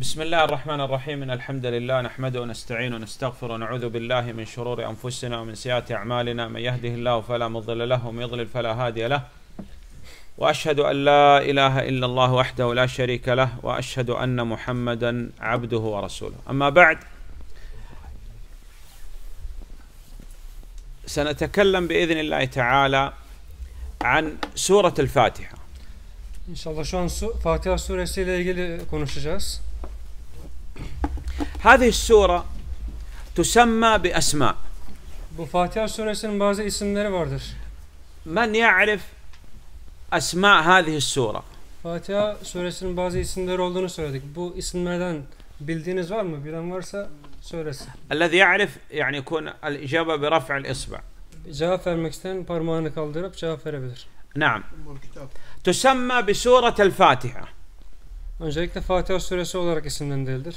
بسم الله الرحمن الرحيم إن الحمد لله نحمده ونستعينه ونستغفره ونعوذ بالله من شرور أنفسنا ومن سيئات أعمالنا من يهده الله فلا مضل له ومن يضلل فلا هادي له وأشهد أن لا إله إلا الله وحده لا شريك له وأشهد أن محمدا عبده ورسوله أما بعد سنتكلم بإذن الله تعالى عن سورة الفاتحة. إن شاء الله شلون فاتحة سورة سيلة ilgili konuşacağız. هذه السورة تسمى بأسماء Bu Fatiha suresinin bazı isimleri vardır. من يعرف أسماء هذه السورة Fatiha suresinin bazı isimleri olduğunu söyledik. Bu isimlerden bildiğiniz var mı? Bilen varsa söylesin. الذي يعرف يعني يكون الإجابة برفع الإصبع. Cevap vermek isteyen parmağını kaldırıp cevap verebilir. نعم. تسمى بسورة الفاتحة. Öncelikle Fatiha suresi olarak isimlendirilir.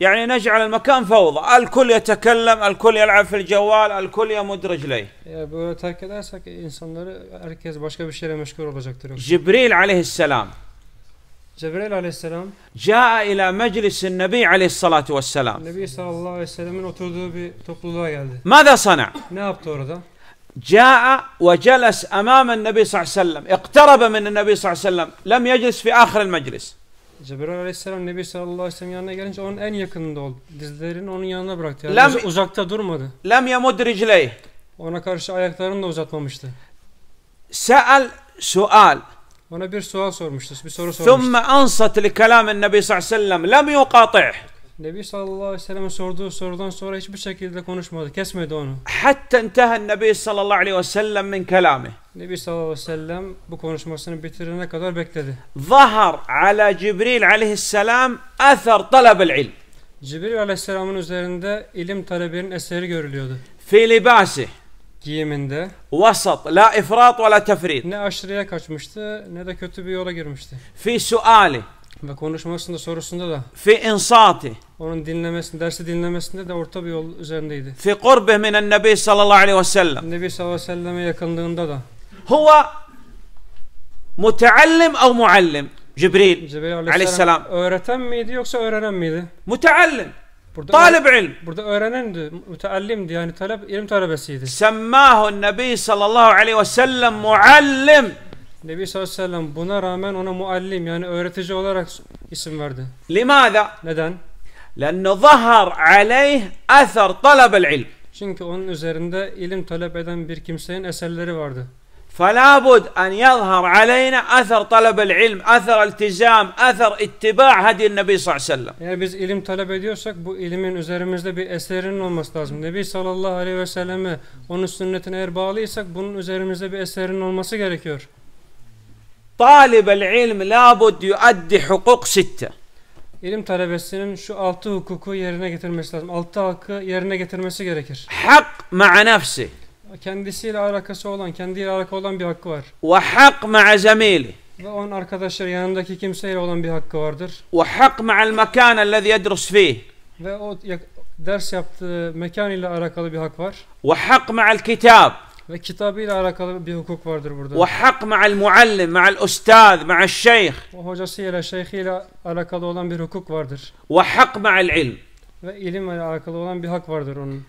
يعني نجعل المكان فوضى الكل يتكلم الكل يلعب في الجوال الكل يمد رجليه جبريل عليه السلام جبريل عليه السلام جاء إلى مجلس النبي عليه الصلاة والسلام النبي صلى الله عليه وسلم ماذا صنع؟ جاء وجلس أمام النبي صلى الله عليه وسلم اقترب من النبي صلى الله عليه وسلم لم يجلس في آخر المجلس Cebrail Aleyhisselam Nebi sallallahu aleyhi ve sellem yanına gelince onun en yakınında oldu. Dizlerini onun yanına bıraktı. Yani lem, uzakta durmadı. Lem yamud ricley. Ona karşı ayaklarını da uzatmamıştı. Se'al sual. Ona bir sual sormuştu. Bir soru sormuştu. Thumme ansat li kalamin Nebi sallallahu aleyhi ve sellem. Lem yuqati'. Nebi sallallahu aleyhi ve selleme sorduğu sorudan sonra hiçbir şekilde konuşmadı. Kesmedi onu. Hatta intehen Nebi sallallahu aleyhi ve sellem min kelami. Nebi sallallahu aleyhi ve sellem bu konuşmasını bitirene kadar bekledi. Zahar ala Cibril aleyhisselam eser talebel ilm. Cibril aleyhisselamın üzerinde ilim talebinin eseri görülüyordu. Fi libasi. Giyiminde. Vasat. La ifrat ve la tefrit. Ne aşırıya kaçmıştı ne de kötü bir yola girmişti. Fi suali. Ve konuşmasında sorusunda da fi insati onun dinlemesinde dersi dinlemesinde de orta bir yol üzerindeydi. Fi qurbi minen nebi sallallahu aleyhi ve sellem. Nebi sallallahu aleyhi ve selleme yakınlığında da. Huwa muteallim ev muallim? Cibril, Cibril aleyhisselam. Öğreten miydi yoksa öğrenen miydi? Muteallim. Burada Talib ilm. Burada öğrenendi, müteallimdi yani talep, ilim talebesiydi. Semmâhu nebi sallallahu aleyhi ve sellem muallim. Nebi sallallahu aleyhi ve sellem buna rağmen ona muallim yani öğretici olarak isim verdi. Limada? Neden? لأنه ظهر عليه أثر طلب العلم. Çünkü onun üzerinde ilim talep eden bir kimsenin eserleri vardı. Falabud an أن يظهر علينا أثر طلب العلم أثر التزام أثر اتباع هدي النبي صلى الله عليه وسلم Eğer biz ilim talep ediyorsak bu ilimin üzerimizde bir eserinin olması lazım. Nebi sallallahu aleyhi ve selleme onun sünnetine eğer bağlıysak bunun üzerimizde bir eserin olması gerekiyor. Talib el ilm labud yuaddi hukuk sitte. İlim talebesinin şu altı hukuku yerine getirmesi lazım. Altı hakkı yerine getirmesi gerekir. Hak ma'a nefsi. Kendisiyle alakası olan, kendiyle alakalı olan bir hakkı var. Ve hak ma'a zemili. Ve onun arkadaşları yanındaki kimseyle olan bir hakkı vardır. Ve hak ma'al mekan ellezî yedrus fîh. Ve o ders yaptığı mekan ile alakalı bir hak var. Ve hak ma'al kitab. Ve kitabıyla alakalı bir hukuk vardır burada. Ve hak ma'al muallim, ma'al ustaz, ma'al şeyh. Ve hocasıyla, şeyhiyle alakalı olan bir hukuk vardır. Ve hak ma'al ilm. Ve ilimle alakalı olan bir hak vardır onun.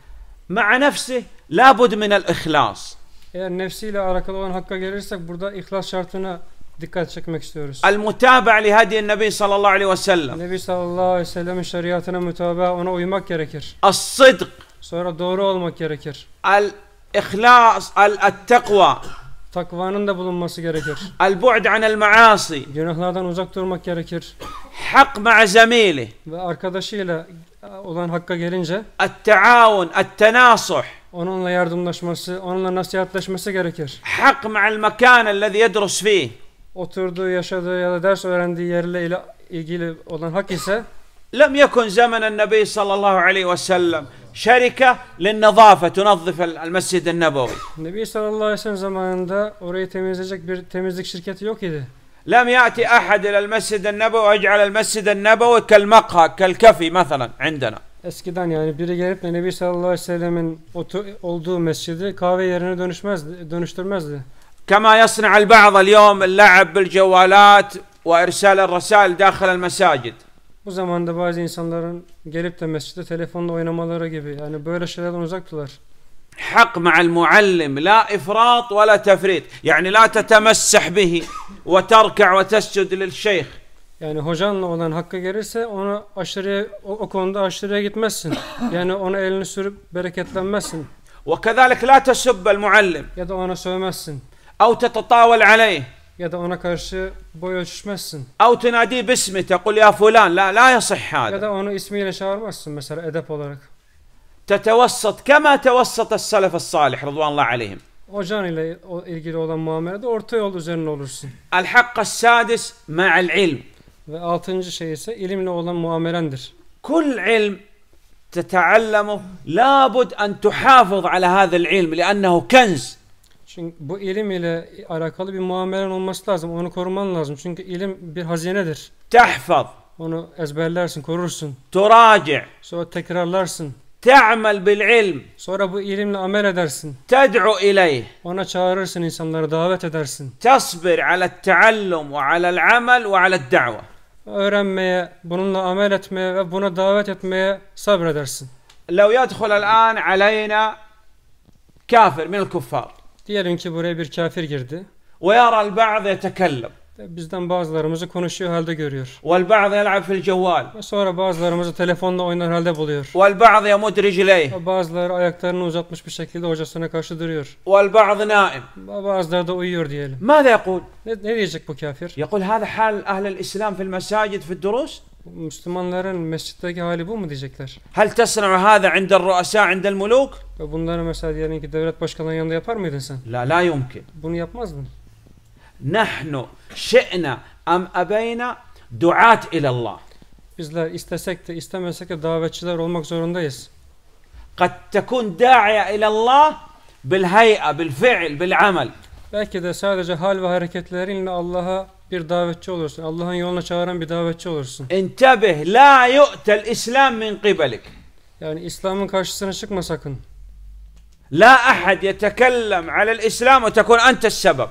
Ma'a nefsi labud minel ihlas. Eğer nefsiyle alakalı olan hakka gelirsek burada ihlas şartına dikkat çekmek istiyoruz. El mutabe li hadiyen nebi sallallahu aleyhi ve sellem. Nebi sallallahu aleyhi ve sellem'in şeriatına mutabe ona uymak gerekir. As-sıdk. Sonra doğru olmak gerekir. El İhlas el-tekva. Takvanın da bulunması gerekir. El-bu'd anel maasi. Günahlardan uzak durmak gerekir. Hak ma'a zemili. Ve arkadaşıyla e, olan hakka gelince et-taavun, et-tenasuh. Onunla yardımlaşması, onunla nasihatleşmesi gerekir. Hak ma'al mekan ellezî yedrus fîh. Oturduğu, yaşadığı ya da ders öğrendiği yerle ilgili olan hak ise lem yekun zamanen nebi sallallahu aleyhi ve sellem şerike linnazafe tunazzif el-mescid nebevi. Nebi sallallahu aleyhi ve sellem zamanında orayı temizleyecek bir temizlik şirketi yok idi. لم يأتي أحد إلى المسجد النبوي ويجعل المسجد النبوي كالمقهى كالكفي مثلا عندنا. Eskiden yani biri gelip de Nebi sallallahu aleyhi ve sellemin olduğu mescidi kahve yerine dönüşmezdi, dönüştürmezdi. كما bil البعض ve اللعب بالجوالات وإرسال dakhil el-mesacid. bu zamanda bazı insanların gelip de mescide telefonla oynamaları gibi yani böyle şeylerden uzaktılar. Hak la ifrat ve la لا yani la تفريط يعني ve تتمسح ve وتركع lil şeyh. yani hocanla olan hakka gelirse ona aşırıya o, o konuda aşırıya gitmezsin. Yani ona elini sürüp bereketlenmezsin. وكذلك لا تسب المعلم. Ya da ona sövmezsin. أو تتطاول عليه ya da ona karşı boy ölçüşmezsin. Au tenadi bismite kul ya fulan la la yasih hada. Ya da onu ismiyle çağırmazsın mesela edep olarak. Tetevessat kema tevessata selef salih radıyallahu aleyhim. Hocan ile ilgili olan muamelede orta yol üzerine olursun. El hakka sadis ma'al ilm. Ve altıncı şey ise ilimle olan muamelendir. Kul ilm تتعلمه لابد أن تحافظ على هذا العلم لأنه كنز çünkü bu ilim ile alakalı bir muamelen olması lazım. Onu koruman lazım. Çünkü ilim bir hazinedir. Tehfaz. Onu ezberlersin, korursun. Turaci. Sonra tekrarlarsın. Te'mel bil ilm. Sonra bu ilimle amel edersin. Ted'u ileyh. Ona çağırırsın insanları, davet edersin. Tasbir ala teallum ve ala amel ve ala da'va. Öğrenmeye, bununla amel etmeye ve buna davet etmeye sabredersin. لو يدخل الآن علينا Kafir. من الكفار Diyelim ki buraya bir kafir girdi. ويرى البعض يتكلم Bizden bazılarımızı konuşuyor halde görüyor. والبعض يلعب في الجوال. Ve sonra bazılarımızı telefonla oynar halde buluyor. والبعض يمد رجليه. Ve bazıları ayaklarını uzatmış bir şekilde hocasına karşı duruyor. والبعض نائم. Bazıları da uyuyor diyelim. ماذا يقول؟ Ne, ne diyecek bu kafir? يقول هذا حال أهل الإسلام في المساجد في الدروس. Müslümanların mescitteki hali bu mu diyecekler? Hal Hel tesna'u hâze indel ru'asâ indel mulûk? Bunları mesela diyelim ki devlet başkanının yanında yapar mıydın sen? La la yumkin. Bunu yapmazdın. Nahnu şe'na am ebeyna du'at ilallah. Bizler istesek de istemesek de davetçiler olmak zorundayız. قد تكون داعية إلى الله بالهيئة بالفعل بالعمل. Belki de sadece hal ve hareketlerinle Allah'a bir davetçi olursun. Allah'ın yoluna çağıran bir davetçi olursun. İntebih la yu'tel İslam min qibalik. Yani İslam'ın karşısına çıkma sakın. La ahad yetekellem alel İslam ve tekun entes sebep.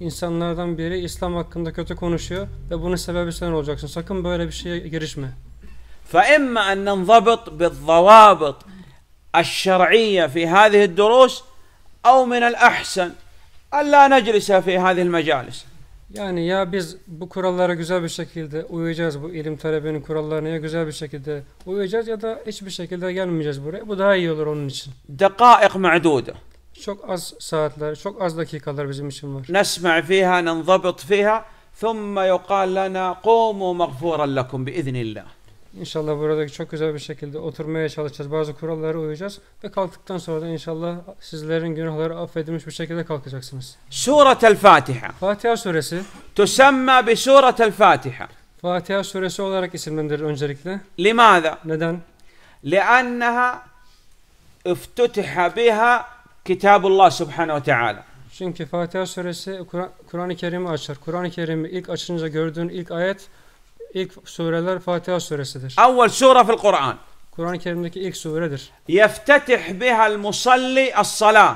İnsanlardan biri İslam hakkında kötü konuşuyor ve bunun sebebi sen olacaksın. Sakın böyle bir şeye girişme. فإما أن ننضبط بالضوابط الشرعية في هذه الدروس أو من الأحسن ألا نجلس في هذه المجالس yani ya biz bu kurallara güzel bir şekilde uyacağız bu ilim talebinin kurallarına ya güzel bir şekilde uyacağız ya da hiçbir şekilde gelmeyeceğiz buraya. Bu daha iyi olur onun için. Dakikaik ma'dude. Çok az saatler, çok az dakikalar bizim için var. Nesma' fiha, nenzabit fiha, thumma yuqal lana qumu mağfuran lekum biiznillah. İnşallah buradaki çok güzel bir şekilde oturmaya çalışacağız. Bazı kurallara uyacağız ve kalktıktan sonra da inşallah sizlerin günahları affedilmiş bir şekilde kalkacaksınız. Suretel Fatiha. Fatiha suresi. Tusamma bi suretel Fatiha. Fatiha suresi olarak isimlendirilir öncelikle. Limada? Neden? لأنها افتتح biha كتاب الله سبحانه وتعالى. Çünkü Fatiha suresi Kur'an-ı Kur Kerim'i açar. Kur'an-ı Kerim'i ilk açınca gördüğün ilk ayet ilk sureler Fatiha suresidir. أول سورة في القرآن Kur'an-ı Kerim'deki ilk suredir. يفتتح بها المصلي الصلاة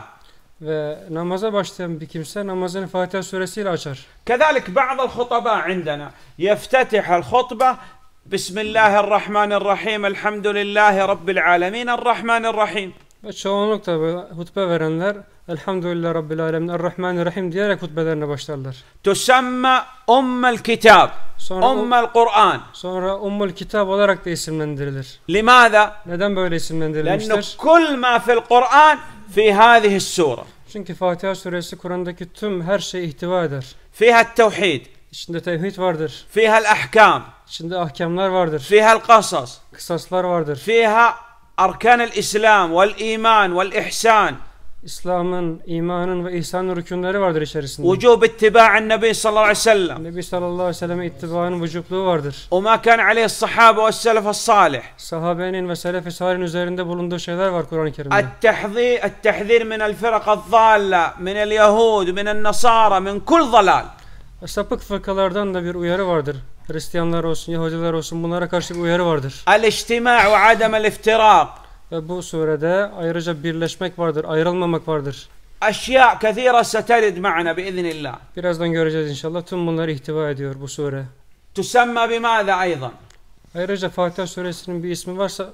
Ve namaza başlayan bir kimse namazını Fatiha suresiyle açar. كذلك بعض الخطباء عندنا يفتتح الخطبة بسم الله الرحمن الرحيم الحمد لله رب العالمين الرحمن الرحيم Ve çoğunluk tabi hutbe verenler Elhamdülillah Rabbil Alemin Errahmanirrahim diyerek hutbelerine başlarlar. Tusamma ummel kitab. Sonra ummel Kur'an. Sonra ummel kitab olarak da isimlendirilir. Limada? Neden böyle isimlendirilmiştir? Lennu kul ma fil Kur'an fi hâzihi sure. Çünkü Fatiha suresi Kur'an'daki tüm her şeyi ihtiva eder. Fiha tevhid. İçinde tevhid vardır. Fiha ahkam. İçinde ahkamlar vardır. Fiha kasas. Kısaslar vardır. Fiha arkan İslam ve iman ve ihsan İslam'ın, imanın ve ihsanın rükünleri vardır içerisinde. Vücub ittiba'an Nebi sallallahu aleyhi ve sellem. Nebi sallallahu aleyhi ve sellem'e ittibanın vücubluğu vardır. Ve ma kan aleyhi sahabe ve selef salih. Sahabenin ve selef-i salihin üzerinde bulunduğu şeyler var Kur'an-ı Kerim'de. Et-tehzir, min el-firqa dalla, min el-yahud, min el-nasara, min kul zalal. Sapık fırkalardan da bir uyarı vardır Hristiyanlar olsun, Yahudiler olsun bunlara karşı bir uyarı vardır. Al-ihtima'u ademel iftirak. Ve bu surede ayrıca birleşmek vardır, ayrılmamak vardır. Eşya kathira seterid ma'na biiznillah. Birazdan göreceğiz inşallah. Tüm bunları ihtiva ediyor bu sure. Tusemma bimâze aydan. Ayrıca Fatiha suresinin bir ismi varsa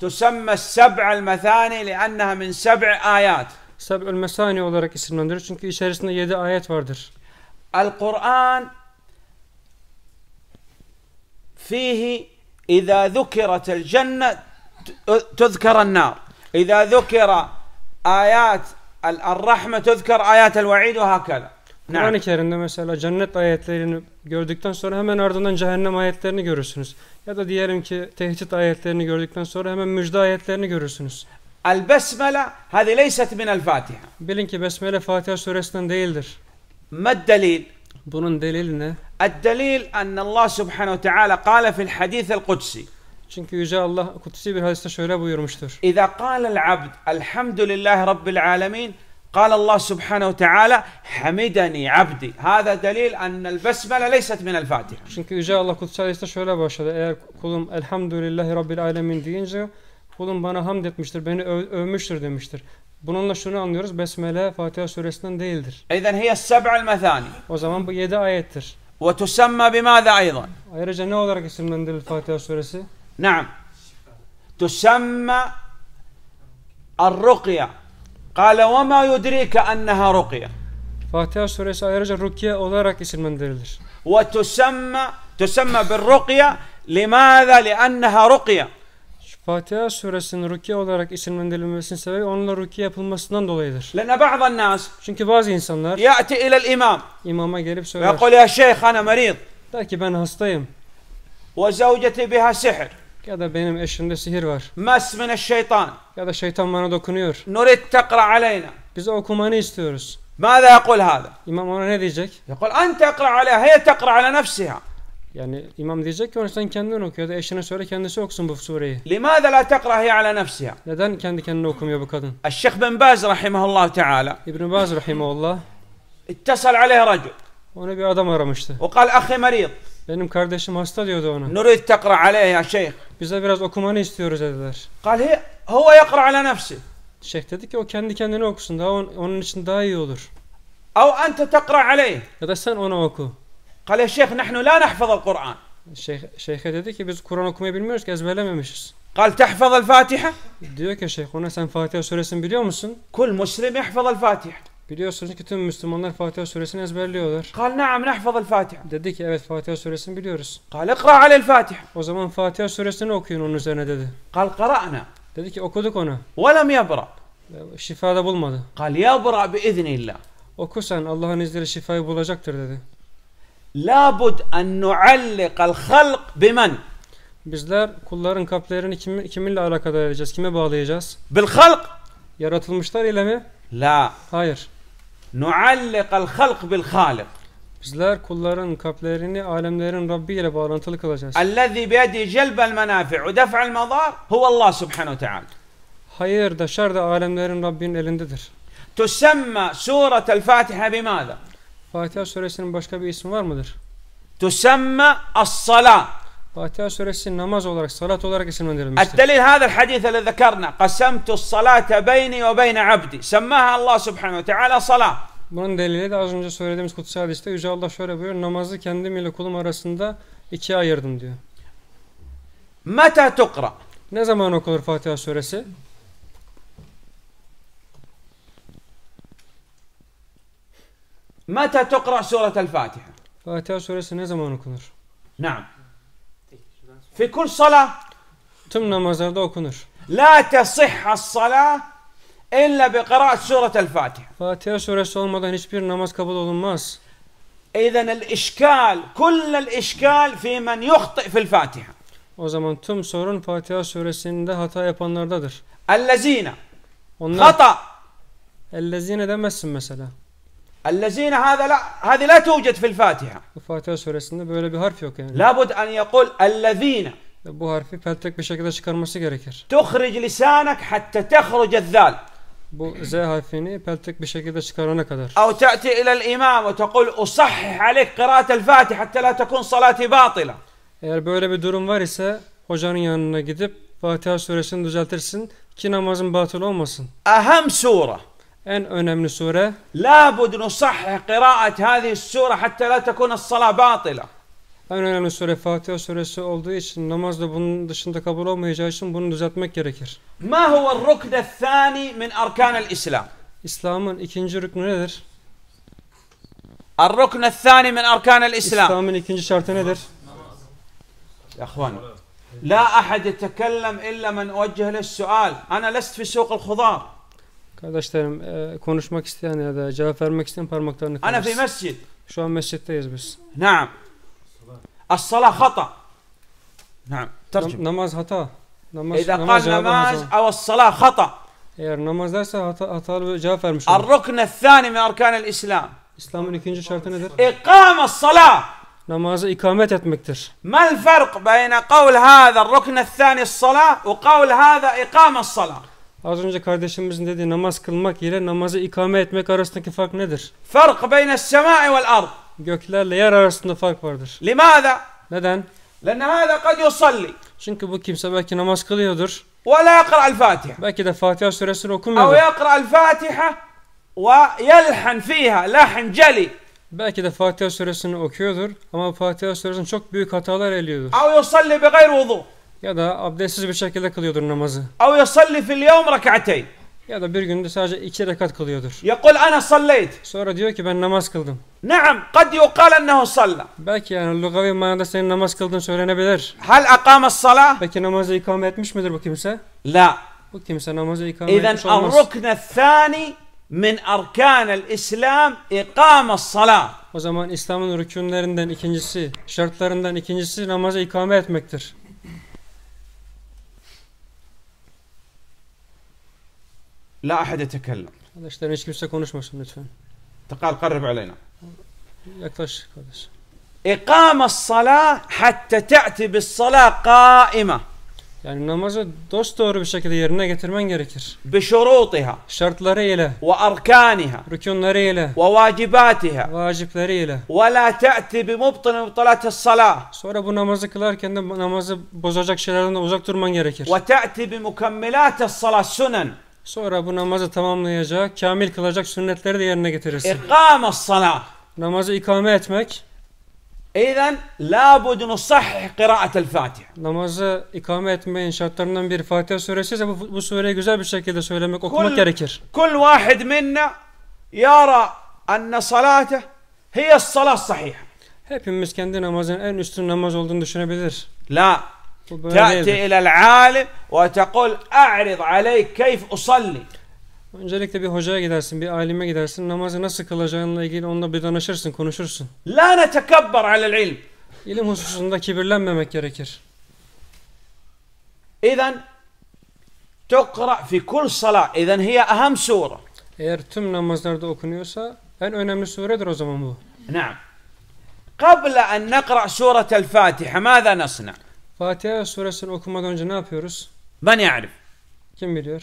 Tusemma seb'al methâni li'anneha min seb'i ayat. Seb'ül mesani olarak isimlendirilir. Çünkü içerisinde yedi ayet vardır. El Kur'an فيه إذا ذكرت الجنة تذكر النار إذا ذكر آيات الرحمة تذكر آيات الوعيد وهكذا Kur'an-ı Kerim'de mesela cennet ayetlerini gördükten sonra hemen ardından cehennem ayetlerini görürsünüz. Ya da diyelim ki tehdit ayetlerini gördükten sonra hemen müjde ayetlerini görürsünüz. El besmele hadi leyset min el Fatiha. Bilin ki besmele Fatiha suresinden değildir. Med delil? bunun delili ne? الدليل أن الله سبحانه وتعالى قال في الحديث القدسي Çünkü Yüce Allah kutsi bir hadiste şöyle buyurmuştur. إذا قال العبد الحمد لله رب العالمين قال الله سبحانه وتعالى حمدني عبدي هذا دليل أن البسملة ليست من الفاتحة Çünkü Yüce Allah kutsi hadiste şöyle başladı. Eğer kulum elhamdülillahi rabbil alemin deyince kulum bana hamd etmiştir, beni öv övmüştür demiştir. Bununla şunu anlıyoruz. Besmele Fatiha suresinden değildir. İzen hiye seb'al methani. O zaman bu yedi ayettir. Ve tusemma bimâze aydan. Ayrıca ne olarak isimlendirilir Fatiha suresi? Naam. Tusemma ar-rukya. Kale ve ma yudrike enneha rukya. Fatiha suresi ayrıca rukye olarak isimlendirilir. Ve tusemma tusemma bir rukya. Limâze li'enneha rukya. Fatiha suresinin rukiye olarak isimlendirilmesinin sebebi onunla rukiye yapılmasından dolayıdır. Çünkü bazı insanlar يأتي إلى الإمام imama gelip söyler. يقول يا Şeyh أنا مريض Der ki ben hastayım. Ve, وزوجتي بها sihir. ya da benim eşimde sihir var. مس من الشيطان Ya da şeytan bana dokunuyor. نريد تقرأ علينا Bize okumanı istiyoruz. ماذا يقول هذا؟ İmam ona ne diyecek? يقول أنت اقرأ عليها هي تقرأ على نفسها yani imam diyecek ki onu sen kendin okuyor da eşine söyle kendisi okusun bu sureyi. لماذا لا تقرأ على نفسها؟ Neden kendi kendine okumuyor bu kadın? الشيخ بن باز رحمه الله تعالى İbn Baz rahimehullah اتصل عليه رجل ona bir adam aramıştı. وقال أخي مريض benim kardeşim hasta diyordu ona. نريد تقرأ عليه يا شيخ bize biraz okumanı istiyoruz dediler. قال هي هو يقرأ على نفسه Şeyh dedi ki o kendi kendine okusun daha on, onun için daha iyi olur. أو أنت تقرأ عليه ya da sen ona oku. Kale şeyh nahnu la nahfazal Kur'an. Şeyh, şeyhe dedi ki biz Kur'an okumayı bilmiyoruz ki ezberlememişiz. Kal tehfazal Fatiha. Diyor ki şeyh ona sen Fatiha suresini biliyor musun? Kul muslim yahfazal Fatiha. Biliyorsunuz ki tüm Müslümanlar Fatiha suresini ezberliyorlar. Kal na'am nahfazal Fatiha. Dedi ki evet Fatiha suresini biliyoruz. Kal ikra alel Fatiha. O zaman Fatiha suresini okuyun onun üzerine dedi. Kal qara'na. Dedi ki okuduk onu. Ve lem Şifada bulmadı. Kal yabra bi iznillah. Oku sen Allah'ın izniyle şifayı bulacaktır dedi labud en nuallikal halk bimen. Bizler kulların kalplerini kim, kiminle alakadar edeceğiz? Kime bağlayacağız? Bil halk. Yaratılmışlar ile mi? La. Hayır. Nuallikal halk bil halik. Bizler kulların kalplerini alemlerin Rabbi ile bağlantılı kılacağız. Ellezî biyedî celbel menâfi'u def'al madâr huvallah subhanahu teâlâ. Hayır da şer de alemlerin Rabbinin elindedir. Tusemma suretel Fatiha bimâda? Fatiha suresinin başka bir ismi var mıdır? Tüsemme as-sala. Fatiha suresi namaz olarak, salat olarak isimlendirilmiştir. الدليل هذا الحديث الذي ذكرنا قسمت الصلاة ve وبين abdi, سماها Allah Subhanahu Teala sala. Bunun delili de az önce söylediğimiz kutsal hadiste Yüce Allah şöyle buyuruyor. Namazı kendim ile kulum arasında ikiye ayırdım diyor. متى tukra. Ne zaman okulur Fatiha suresi? Meta tekra suretel Fatiha. Fatiha suresi ne zaman okunur? Naam. Fi kul salah. Tüm namazlarda okunur. La tesihhas salah illa bi kıraat suretel Fatiha. Fatiha suresi olmadan hiçbir namaz kabul olunmaz. İzen el işkal, kullel işkal fi men yuhti fil Fatiha. O zaman tüm sorun Fatiha suresinde hata yapanlardadır. Ellezine. Onlar. Hata. Ellezine demezsin mesela. الذين هذا لا هذه لا توجد في الفاتحة. Bu Fatiha suresinde böyle bir harf yok yani. لابد أن يقول الذين. Bu harfi peltek bir şekilde çıkarması gerekir. تخرج لسانك حتى تخرج الذال. Bu Z harfini peltek bir şekilde çıkarana kadar. أو تأتي إلى الإمام وتقول أصحح عليك قراءة الفاتحة حتى لا تكون صلاتي باطلة. Eğer böyle bir durum var ise hocanın yanına gidip Fatiha suresini düzeltirsin ki namazın batıl olmasın. Ahem sure. ان انا من السوره لابد نصحح قراءه هذه السوره حتى لا تكون الصلاه باطله ان انا من السوره فاتحه سوره olduğu için namaz da bunun dışında kabul olmayacağı için bunu düzeltmek gerekir ما هو الركن الثاني من اركان الاسلام İslam'ın ikinci rüknü nedir الركن الثاني من اركان الاسلام İslam'ın ikinci şartı nedir يا اخوان لا احد يتكلم الا من اوجه له السؤال انا لست في سوق الخضار Kardeşlerim konuşmak isteyen ya da cevap vermek isteyen parmaklarını kırarsın. Ana fi mescid. Şu an mescitteyiz biz. Naam. as sala hata. Naam. Tercüm. Namaz hata. Namaz, İza namaz, kal namaz av as sala hata. Eğer namaz derse hata, hatalı bir cevap vermiş olur. Ar-rukne thani min arkanel İslam. İslam'ın ikinci şartı nedir? İkame as-sala. namazı ikamet etmektir. Mel fark beyne kavl hâzâ ar rukne thâni s-salâ ve kavl hâzâ as s-salâ. Az önce kardeşimizin dediği namaz kılmak ile namazı ikame etmek arasındaki fark nedir? Fark beyne semai vel ard. Göklerle yer arasında fark vardır. Limada? Neden? Lenne hâzâ kad yusalli. Çünkü bu kimse belki namaz kılıyordur. Ve la al Fatiha. Belki de Fatiha suresini okumuyordur. Ev al Fatiha ve yelhan fiha lahn celi. Belki de Fatiha suresini okuyordur ama Fatiha suresini çok büyük hatalar eliyordur. Ev yusalli bi gayr vudu. Ya da abdestsiz bir şekilde kılıyordur namazı. Av yusalli fil yevm rak'atayn. Ya da bir günde sadece iki rekat kılıyordur. Yekul ana sallayt. Sonra diyor ki ben namaz kıldım. Naam, kad yuqal ennehu salla. Belki yani lugavi manada senin namaz kıldığın söylenebilir. Hal akame sala? Peki namazı ikame etmiş midir bu kimse? La. Bu kimse namazı ikame İzen etmiş olmaz. İzen rukne thani min arkanel İslam ikame sala. O zaman İslam'ın rükünlerinden ikincisi, şartlarından ikincisi namazı ikame etmektir. لا احد يتكلم هذا اشتري ايش نفسك ونش مش تقال قرب علينا اكثر قدش إقامة الصلاة حتى تأتي بالصلاة قائمة يعني نماز دستور بشكل يرنا قتر من بشروطها شرط لريلة وأركانها ركن لريلة وواجباتها واجب لريلة ولا تأتي بمبطن مبطلات الصلاة سورة بو نماز كلار كند نماز بوزاجك شلالنا وزاك تر من وتأتي بمكملات الصلاة سنن Sonra bu namazı tamamlayacak, kamil kılacak sünnetleri de yerine getirirsin. İkame sana. Namazı ikame etmek. İzen la budunu sahih el Fatih. Namazı ikame etmeyin şartlarından bir Fatiha suresi ise bu, bu sureyi güzel bir şekilde söylemek, okumak kul, gerekir. Kul vahid minna yara enne salate hiye salah sahih. Hepimiz kendi namazın en üstün namaz olduğunu düşünebilir. La bu böyle تأتي değildir. إلى العالم وتقول أعرض عليك كيف أصلي Öncelikle bir hocaya gidersin, bir alime gidersin. Namazı nasıl kılacağınla ilgili onunla bir danışırsın, konuşursun. لا نتكبر على العلم İlim hususunda kibirlenmemek gerekir. إذا تقرأ fi كل صلاة إذا هي أهم سورة Eğer tüm namazlarda okunuyorsa en önemli suredir o zaman bu. نعم قبل أن نقرأ سورة الفاتحة ماذا نصنع Fatiha suresini okumadan önce ne yapıyoruz? Ben ya'rif. Kim biliyor?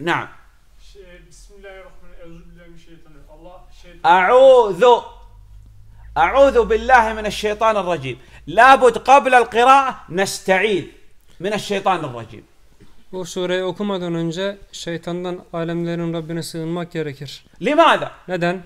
Naam. Şey, bismillahirrahmanirrahim. أعوذ بالله من الشيطان الرجيم لابد قبل القراءة نستعيذ من الشيطان الرجيم Bu sureyi okumadan önce şeytandan alemlerin Rabbine sığınmak gerekir. لماذا? Neden?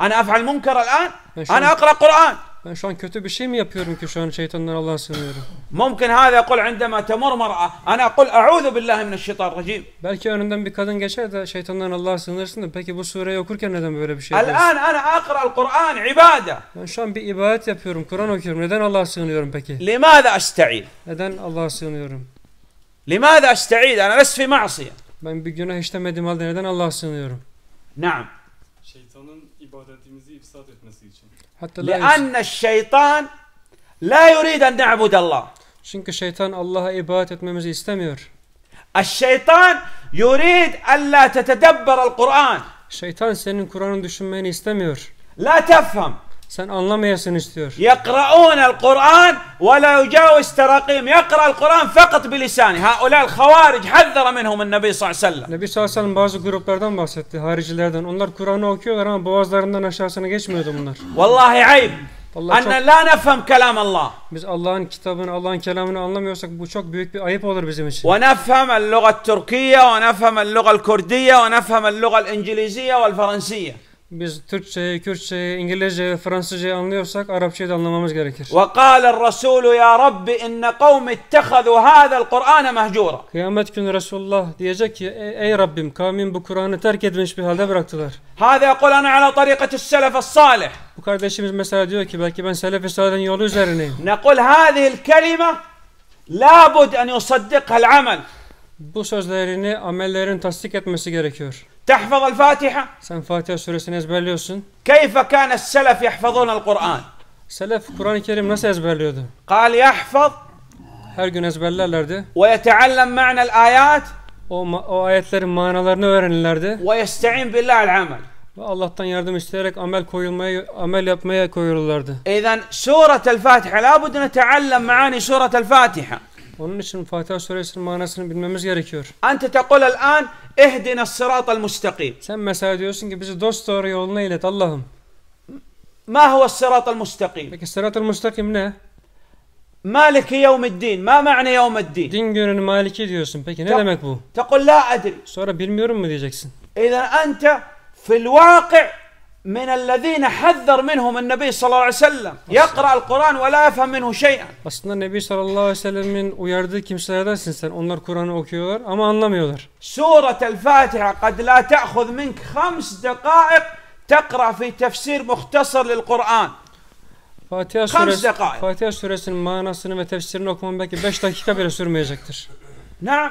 أنا أفعل منكر الآن أنا أقرأ قرآن ben şu an kötü bir şey mi yapıyorum ki şu an şeytandan Allah'a sığınıyorum? Mumkin hâzâ kul indemâ temur mar'a. Ana kul a'ûzu billahi mineşşeytanirracîm. Belki önünden bir kadın geçer de şeytandan Allah'a sığınırsın da peki bu sureyi okurken neden böyle bir şey yapıyorsun? Al'an ana akra'l Kur'an ibade. Ben şu an bir ibadet yapıyorum, Kur'an okuyorum. Neden Allah'a sığınıyorum peki? Limâzâ esta'în? Neden Allah'a sığınıyorum? Limâzâ esta'în? Ana lest fî ma'siye. Ben bir günah işlemediğim halde neden Allah'a sığınıyorum? Naam. Şeytanın ibadetimizi ifsad etmesi için. لأن şeytan la yurid en Allah. Çünkü şeytan Allah'a ibadet etmemizi istemiyor. Şeytan yurid en la tetedebber el Kur'an. Şeytan senin Kur'an'ı düşünmeni istemiyor. La tefhem. Sen anlamayasın istiyor. يقرؤون el Kur'an ve la yucavis terakim. فقط el Kur'an الخوارج bilisani. Ha النبي صلى hazzara minhum el Nebi sallallahu aleyhi ve sellem Nebi sallallahu aleyhi ve bazı gruplardan bahsetti haricilerden. Onlar Kur'an'ı okuyorlar ama boğazlarından aşağısına geçmiyordu bunlar. والله عيب Allah çok, أن لا نفهم كلام الله biz Allah'ın kitabını, Allah'ın kelamını anlamıyorsak bu çok büyük bir ayıp olur bizim için. ونفهم اللغة التركية ونفهم اللغة الكردية ونفهم اللغة الإنجليزية والفرنسية biz Türkçe, Kürtçe, İngilizce, Fransızca anlıyorsak Arapçayı da anlamamız gerekir. Ve وقال الرسول يا رب إن قوم اتخذوا هذا القرآن مهجورا. Kıyamet günü Resulullah diyecek ki ey Rabbim kavmim bu Kur'an'ı terk edilmiş bir halde bıraktılar. هذا يقول أنا على طريقة السلف الصالح. Bu kardeşimiz mesela diyor ki belki ben selef-i salih'in yolu üzerineyim. نقول هذه الكلمة لابد أن يصدقها العمل. Bu sözlerini amellerin tasdik etmesi gerekiyor. تحفظ الفاتحة Sen Fatiha suresini ezberliyorsun. كيف كان السلف يحفظون القرآن Selef Kur'an-ı Kerim nasıl ezberliyordu? قال يحفظ Her gün ezberlerlerdi. ويتعلم معنى الآيات O, ma- o ayetlerin manalarını öğrenirlerdi. ويستعين بالله على العمل Ve Allah'tan yardım isteyerek amel koyulmaya, amel yapmaya koyulurlardı. إذا سورة الفاتحة لابد نتعلم معاني سورة الفاتحة onun için Fatiha suresinin manasını bilmemiz gerekiyor. Ente tekul el an ehdina sıratal mustakim. Sen mesela diyorsun ki bizi dost doğru yoluna ilet Allah'ım. Ma huve sıratal mustakim? Peki sıratal mustakim ne? Maliki yevmiddin. Ma ma'ne yevmiddin? Din gününün maliki diyorsun. Peki ne demek bu? Tekul la adri. Sonra bilmiyorum mu diyeceksin? İzen ente fil vâki' من الذين حذر منهم النبي صلى الله عليه وسلم يقرأ القرآن ولا يفهم منه شيئا Aslında Nebi sallallahu aleyhi ve sellemin uyardığı kimselerdensin sen. Onlar Kur'an'ı okuyorlar ama anlamıyorlar. سورة الفاتحة قد لا تأخذ منك خمس دقائق تقرأ في تفسير مختصر للقرآن Fatiha suresi, Fatiha suresinin manasını ve tefsirini okumam belki 5 dakika bile sürmeyecektir. نعم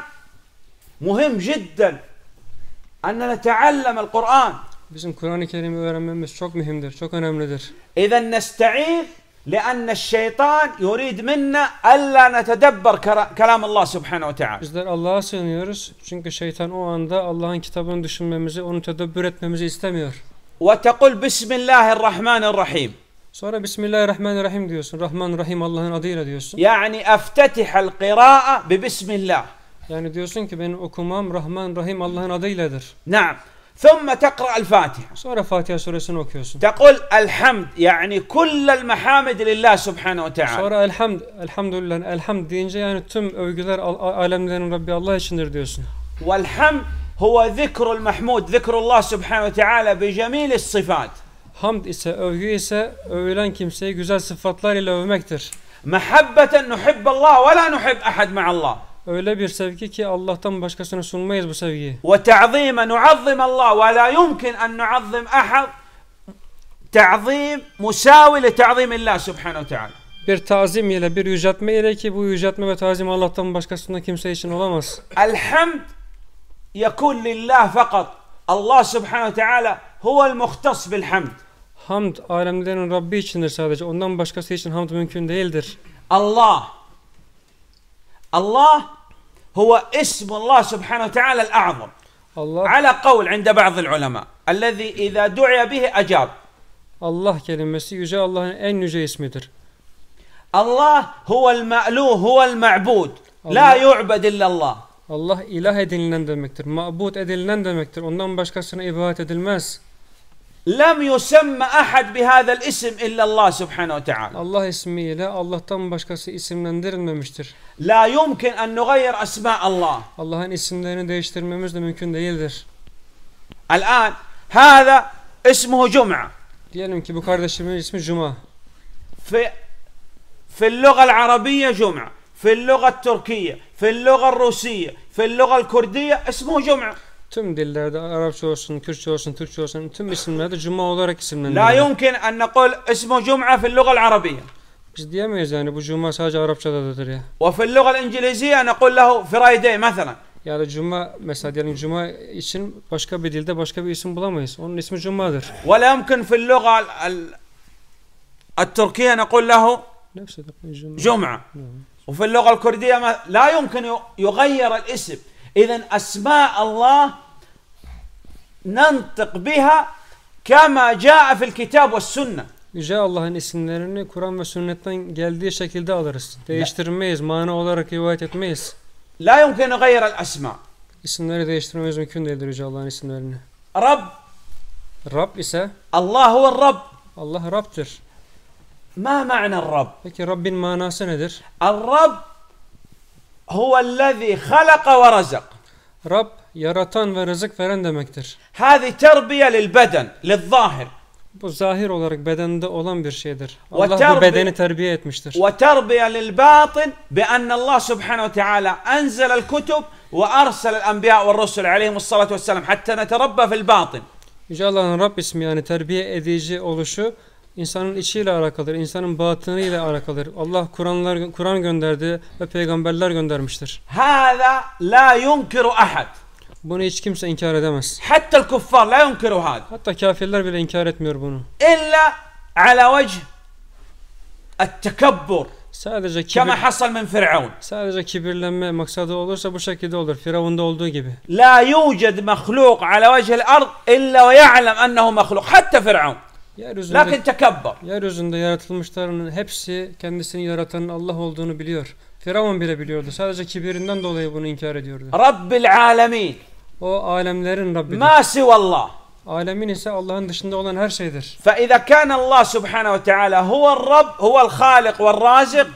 مهم جدا أن نتعلم القرآن Bizim Kur'an-ı Kerim'i öğrenmemiz çok mühimdir, çok önemlidir. İzen nesta'in لأن الشيطان يريد منا ألا نتدبر كلام الله سبحانه وتعالى. Bizler Allah'a sığınıyoruz çünkü şeytan o anda Allah'ın kitabını düşünmemizi, onu tedebbür etmemizi istemiyor. وتقول بسم الله الرحمن الرحيم. Sonra Bismillahirrahmanirrahim diyorsun. Rahman Rahim Allah'ın adıyla diyorsun. Yani افتتح القراءة ببسم bismillah. Yani diyorsun ki benim okumam Rahman Rahim Allah'ın adıyladır. نعم. ثم تقرأ الفاتحة سورة فاتحة سورة سنوكيوس تقول الحمد يعني كل المحامد لله سبحانه وتعالى سوره الحمد الحمد لله الحمد deyince yani tüm övgüler al- al- alemlerin Rabbi Allah içindir diyorsun. والحمد هو ذكر المحمود ذكر الله سبحانه وتعالى بجميل الصفات حمد ise, övgü ise övülen kimseyi güzel sıfatlar ile övmektir. محبة نحب الله ولا نحب أحد مع الله Öyle bir sevgi ki Allah'tan başkasına sunmayız bu sevgiyi. Ve ta'zime nuazzim Allah ve la yumkin en nuazzim ahad ta'zim musavi li Allah, subhanahu ve teala. Bir tazim ile bir yüceltme ile ki bu yüceltme ve tazim Allah'tan başkasından kimse için olamaz. Elhamd yekun lillah fakat. Allah subhanahu ve teala huvel muhtas bil hamd. Hamd alemlerin Rabbi içindir sadece. Ondan başkası için hamd mümkün değildir. Allah Allah هو اسم الله سبحانه وتعالى الأعظم الله على قول عند بعض العلماء الذي إذا دعي به أجاب الله كلمه يجا الله أن يجا اسمدر الله هو المألوه هو المعبود لا يعبد إلا الله الله إله edilinen demektir. Mabut edilinen demektir. Ondan başkasına ibadet edilmez. لم يسمى أحد بهذا الاسم إلا الله سبحانه وتعالى. الله اسمه Allah ismiyle Allah'tan başkası isimlendirilmemiştir. لا يمكن أن نغير أسماء الله. Allah'ın isimlerini değiştirmemiz de mümkün değildir. الآن هذا اسمه جمعة. Diyelim ki bu kardeşimin ismi Cuma. في في اللغة العربية جمعة، في اللغة التركية، في اللغة الروسية، في اللغة الكردية اسمه جمعة. tüm dillerde Arapça olsun, Kürtçe olsun, Türkçe olsun tüm isimlerde cuma olarak isimlendiriyor. La yumkin en nekul ismu cuma fil lugal arabiye. Biz diyemeyiz yani bu cuma sadece Arapçadadır ya. Ve fil lugal İngilizce nekul lehu Friday mesela. Yani cuma mesela diyelim cuma için başka bir dilde başka bir isim bulamayız. Onun ismi cumadır. Ve la yumkin fil lugal Türkiye نقول له نفس جمعة وفي اللغة الكردية لا يمكن يغير الاسم إذا أسماء الله ننطق بها كما جاء في الكتاب والسنة Yüce Allah'ın isimlerini Kur'an ve sünnetten geldiği şekilde alırız. Değiştirmeyiz, mana olarak rivayet etmeyiz. La yumkinu al asma. İsimleri değiştirmemiz mümkün değildir Yüce Allah'ın isimlerini. Rab. Rab ise Allah huve Rab. Allah Rab'dir. Ma ma'na Rab? Peki Rabbin manası nedir? Al Rab هو الذي خلق ورزق رب yaratan ve rızık veren demektir. هذه تربية للبدن للظاهر Bu zahir olarak bedende olan bir şeydir. Allah bu bedeni terbiye etmiştir. وتربية للباطن بأن الله سبحانه وتعالى أنزل الكتب وأرسل الأنبياء والرسل عليهم الصلاة والسلام حتى نتربى في الباطن. Yüce Allah'ın Rab ismi yani terbiye edici oluşu insanın içiyle alakalıdır, insanın batını ile alakalıdır. Allah Kur'anlar Kur'an gönderdi ve peygamberler göndermiştir. Hâzâ la yunkiru ahad. Bunu hiç kimse inkar edemez. Hatta kuffar la yunkiru hâd. Hatta kafirler bile inkar etmiyor bunu. İlla ala vecih ettekabbur. Sadece kibir, Kama hasal min Firavun. Sadece kibirlenme maksadı olursa bu şekilde olur. Firavun'da olduğu gibi. La yujed mahluk ala vecihil ard illa ve ya'lem ennehu mahluk. Hatta Firavun. Yeryüzünde, Lakin tekebber. Yeryüzünde yaratılmışların hepsi kendisini yaratan Allah olduğunu biliyor. Firavun bile biliyordu. Sadece kibirinden dolayı bunu inkar ediyordu. Rabbil alemin. O alemlerin Rabbidir. Ma sivallah. Alemin ise Allah'ın dışında olan her şeydir. فَاِذَا كَانَ اللّٰهُ سُبْحَانَهُ وَتَعَالَى هُوَ الرَّبْ هُوَ الْخَالِقُ وَالرَّازِقُ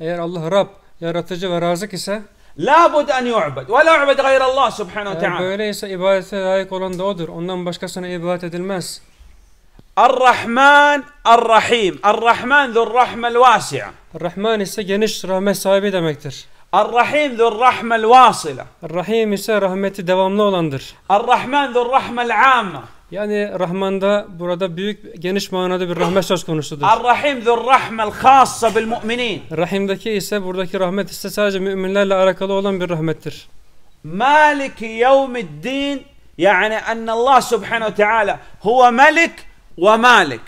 Eğer Allah Rab, yaratıcı ve razık ise لابد أن يعبد ولا يعبد غير الله سبحانه وتعالى. Böyleyse ibadete layık olan da odur. Ondan başkasına ibadet edilmez. Ar-Rahman Ar-Rahim. Ar-Rahman zul-Rahma zurrahmel vasi'a. Rahman ise geniş rahmet sahibi demektir. Ar-Rahim zul-Rahma zurrahmel vasila. Rahim ise rahmeti devamlı olandır. Ar-Rahman zul-Rahma zurrahmel amma. Yani Rahman'da burada büyük geniş manada bir rahmet söz konusudur. Ar-Rahim zul-Rahma zurrahmel khassa bil mu'minin. Rahim'deki ise buradaki rahmet ise sadece müminlerle alakalı olan bir rahmettir. Maliki yevmiddin yani en Allah subhanahu teala huve melik ومالك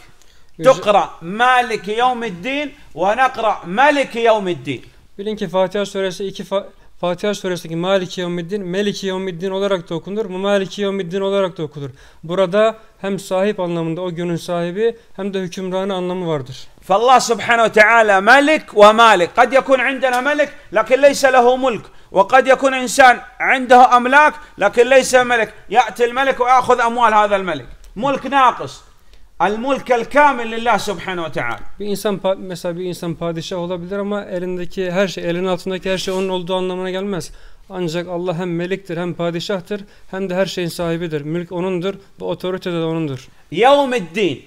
تقرأ مالك يوم الدين Ve مالك يوم الدين Bilin ki Fatiha suresi iki fa Fatiha suresindeki Maliki Yevmiddin, Meliki Yevmiddin olarak da okunur, Maliki Yevmiddin olarak da okunur. Burada hem sahip anlamında o günün sahibi hem de hükümranı anlamı vardır. فالله سبحانه وتعالى ملك ومالك قد يكون عندنا ملك لكن ليس له ملك وقد يكون إنسان عنده أملاك لكن ليس ملك يأتي الملك ويأخذ أموال هذا الملك ملك ناقص El-mulkel kamil lillah subhanahu Bir insan mesela bir insan padişah olabilir ama elindeki her şey, elin altındaki her şey onun olduğu anlamına gelmez. Ancak Allah hem meliktir hem padişahtır hem de her şeyin sahibidir. Mülk onundur ve otorite de onundur. Yevmiddin.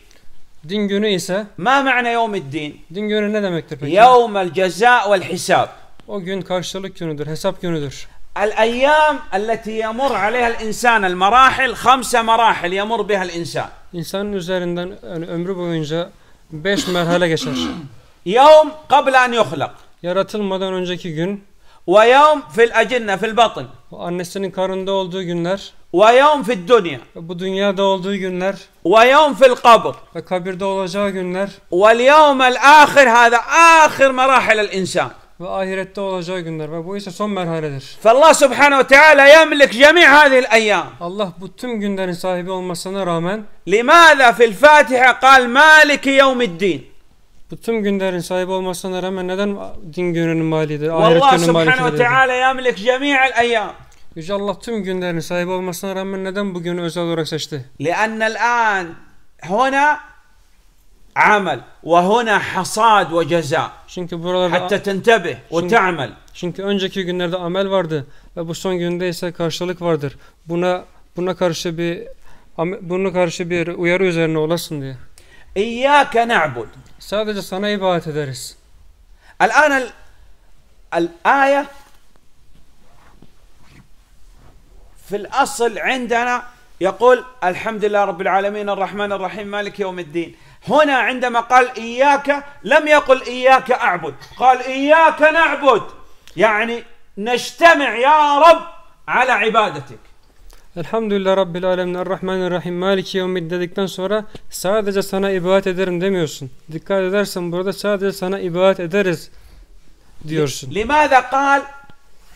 Din günü ise Ma ma'na yevmiddin? Din günü ne demektir peki? Yevmel ceza vel hisab. O gün karşılık günüdür, hesap günüdür. الايام التي يمر عليها الانسان المراحل خمسه مراحل يمر بها الانسان انسان üzerinden ömrü boyunca 5 مرحله geçer يوم قبل ان يخلق yaratılmadan önceki gün ويوم في الأجنة في البطن annesinin karında olduğu günler ويوم في الدنيا bu dünyada olduğu günler ويوم في القبر ve kabirde olacağı günler واليوم الآخر هذا آخر مراحل الإنسان ve ahirette olacağı günler ve bu ise son merhaledir. Allah Subhanahu ve Teala yemlik cemi hadil eyyam. Allah bu tüm günlerin sahibi olmasına rağmen Limaza fil Fatiha kal maliki yevmiddin. Bu tüm günlerin sahibi olmasına rağmen neden din gününün malidir? Ahiret Allah gününün Subhanahu ve Teala yemlik cemi'al eyyam. Yüce Allah tüm günlerin sahibi olmasına rağmen neden bu özel olarak seçti? لأن الآن هنا عمل وهنا حصاد وجزاء. Çünkü buralarda hatta tentebih ve ta'mel. Çünkü önceki günlerde amel vardı ve bu son günde ise karşılık vardır. Buna buna karşı bir buna karşı bir uyarı üzerine olasın diye. İyyâke na'bud. Sadece sana ibadet ederiz. الآن الآية في الأصل عندنا يقول الحمد لله رب العالمين الرحمن الرحيم مالك يوم الدين هنا عندما قال إياك لم يقل إياك أعبد قال إياك نعبد يعني نجتمع يا رب على ibadettik. Elhamdülillah Rabbil Alemin Errahman Errahim Maliki Yevmid dedikten sonra sadece sana ibadet ederim demiyorsun. Dikkat edersen burada sadece sana ibadet ederiz diyorsun. لماذا قال